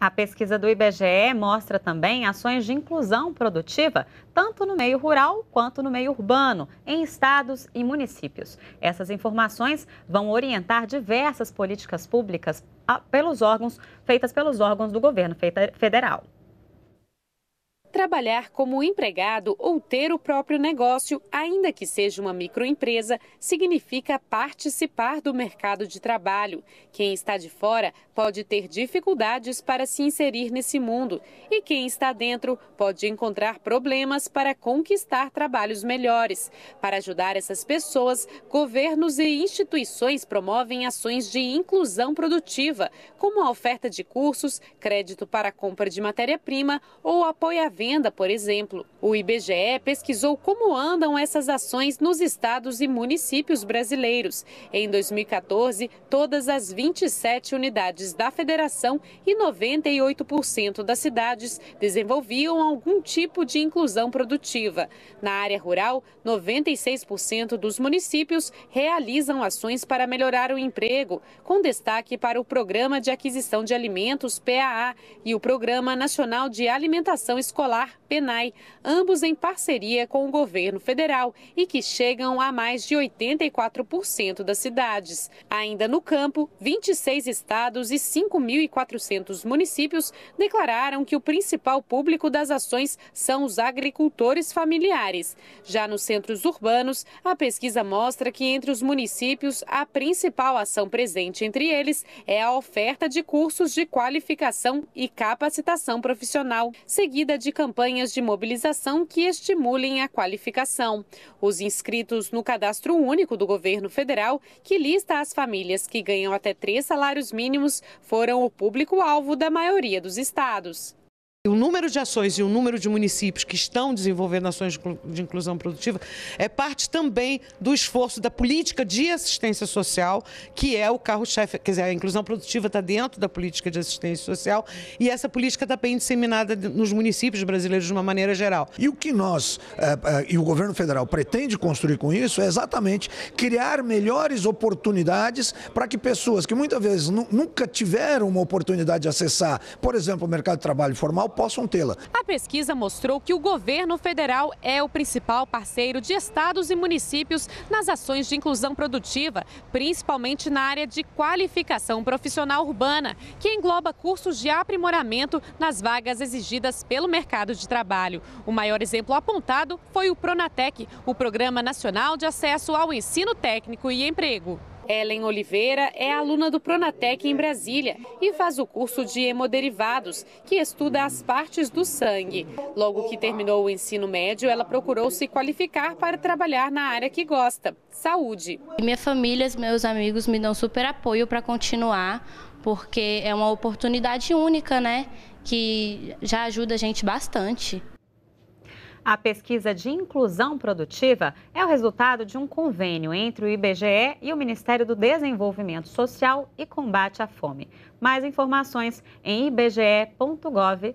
A pesquisa do IBGE mostra também ações de inclusão produtiva, tanto no meio rural quanto no meio urbano, em estados e municípios. Essas informações vão orientar diversas políticas públicas ah, pelos órgãos, feitas pelos órgãos do governo federal. Trabalhar como empregado ou ter o próprio negócio, ainda que seja uma microempresa, significa participar do mercado de trabalho. Quem está de fora pode ter dificuldades para se inserir nesse mundo, e quem está dentro pode encontrar problemas para conquistar trabalhos melhores. Para ajudar essas pessoas, governos e instituições promovem ações de inclusão produtiva, como a oferta de cursos, crédito para compra de matéria-prima ou apoio à venda, por exemplo. O IBGE pesquisou como andam essas ações nos estados e municípios brasileiros. Em 2014, todas as 27 unidades da federação e 98% das cidades desenvolviam algum tipo de inclusão produtiva. Na área rural, 96% dos municípios realizam ações para melhorar o emprego, com destaque para o Programa de Aquisição de Alimentos, PAA, e o Programa Nacional de Alimentação Escolar Escolar PENAI, ambos em parceria com o governo federal e que chegam a mais de 84% das cidades. Ainda no campo, 26 estados e 5.400 municípios declararam que o principal público das ações são os agricultores familiares. Já nos centros urbanos, a pesquisa mostra que entre os municípios, a principal ação presente entre eles é a oferta de cursos de qualificação e capacitação profissional, seguida de campanhas de mobilização que estimulem a qualificação. Os inscritos no cadastro único do governo federal, que lista as famílias que ganham até três salários mínimos, foram o público-alvo da maioria dos estados. O número de ações e o número de municípios que estão desenvolvendo ações de inclusão produtiva é parte também do esforço da política de assistência social, que é o carro-chefe. Quer dizer, a inclusão produtiva está dentro da política de assistência social e essa política está bem disseminada nos municípios brasileiros de uma maneira geral. E o que nós eh, eh, e o governo federal pretende construir com isso é exatamente criar melhores oportunidades para que pessoas que muitas vezes nunca tiveram uma oportunidade de acessar, por exemplo, o mercado de trabalho formal, possam tê-la. A pesquisa mostrou que o governo federal é o principal parceiro de estados e municípios nas ações de inclusão produtiva, principalmente na área de qualificação profissional urbana, que engloba cursos de aprimoramento nas vagas exigidas pelo mercado de trabalho. O maior exemplo apontado foi o Pronatec, o Programa Nacional de Acesso ao Ensino Técnico e Emprego. Ellen Oliveira é aluna do Pronatec em Brasília e faz o curso de hemoderivados, que estuda as partes do sangue. Logo que terminou o ensino médio, ela procurou se qualificar para trabalhar na área que gosta, saúde. Minha família, meus amigos me dão super apoio para continuar, porque é uma oportunidade única, né? Que já ajuda a gente bastante. A pesquisa de inclusão produtiva é o resultado de um convênio entre o IBGE e o Ministério do Desenvolvimento Social e Combate à Fome. Mais informações em ibge.gov.br.